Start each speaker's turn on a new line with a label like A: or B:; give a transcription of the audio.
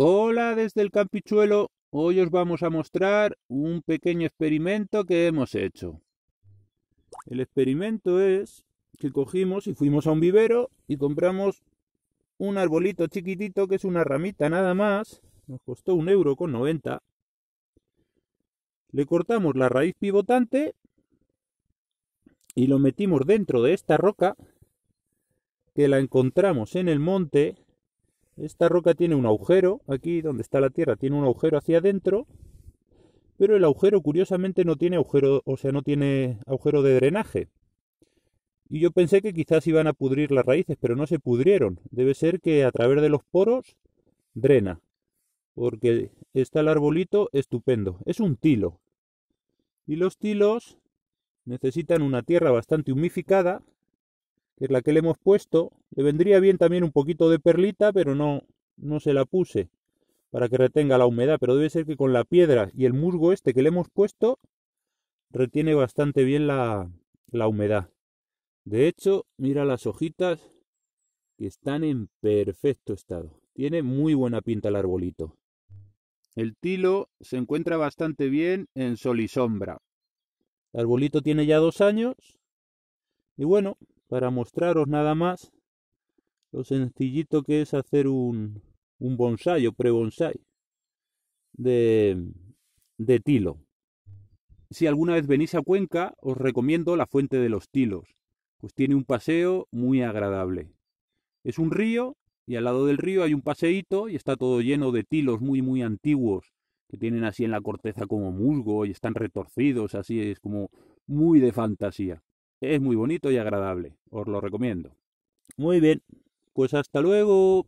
A: Hola desde el campichuelo, hoy os vamos a mostrar un pequeño experimento que hemos hecho. El experimento es que cogimos y fuimos a un vivero y compramos un arbolito chiquitito que es una ramita nada más, nos costó un euro con 90. Le cortamos la raíz pivotante y lo metimos dentro de esta roca que la encontramos en el monte esta roca tiene un agujero, aquí donde está la Tierra tiene un agujero hacia adentro, pero el agujero curiosamente no tiene agujero, o sea, no tiene agujero de drenaje. Y yo pensé que quizás iban a pudrir las raíces, pero no se pudrieron. Debe ser que a través de los poros drena. Porque está el arbolito estupendo. Es un tilo. Y los tilos necesitan una tierra bastante humificada que es la que le hemos puesto. Le vendría bien también un poquito de perlita, pero no, no se la puse para que retenga la humedad, pero debe ser que con la piedra y el musgo este que le hemos puesto retiene bastante bien la, la humedad. De hecho, mira las hojitas que están en perfecto estado. Tiene muy buena pinta el arbolito. El tilo se encuentra bastante bien en sol y sombra. El arbolito tiene ya dos años. Y bueno, para mostraros nada más lo sencillito que es hacer un, un bonsai o pre-bonsai de, de tilo. Si alguna vez venís a Cuenca, os recomiendo la Fuente de los Tilos, pues tiene un paseo muy agradable. Es un río y al lado del río hay un paseíto y está todo lleno de tilos muy muy antiguos que tienen así en la corteza como musgo y están retorcidos, así es como muy de fantasía. Es muy bonito y agradable, os lo recomiendo. Muy bien, pues hasta luego.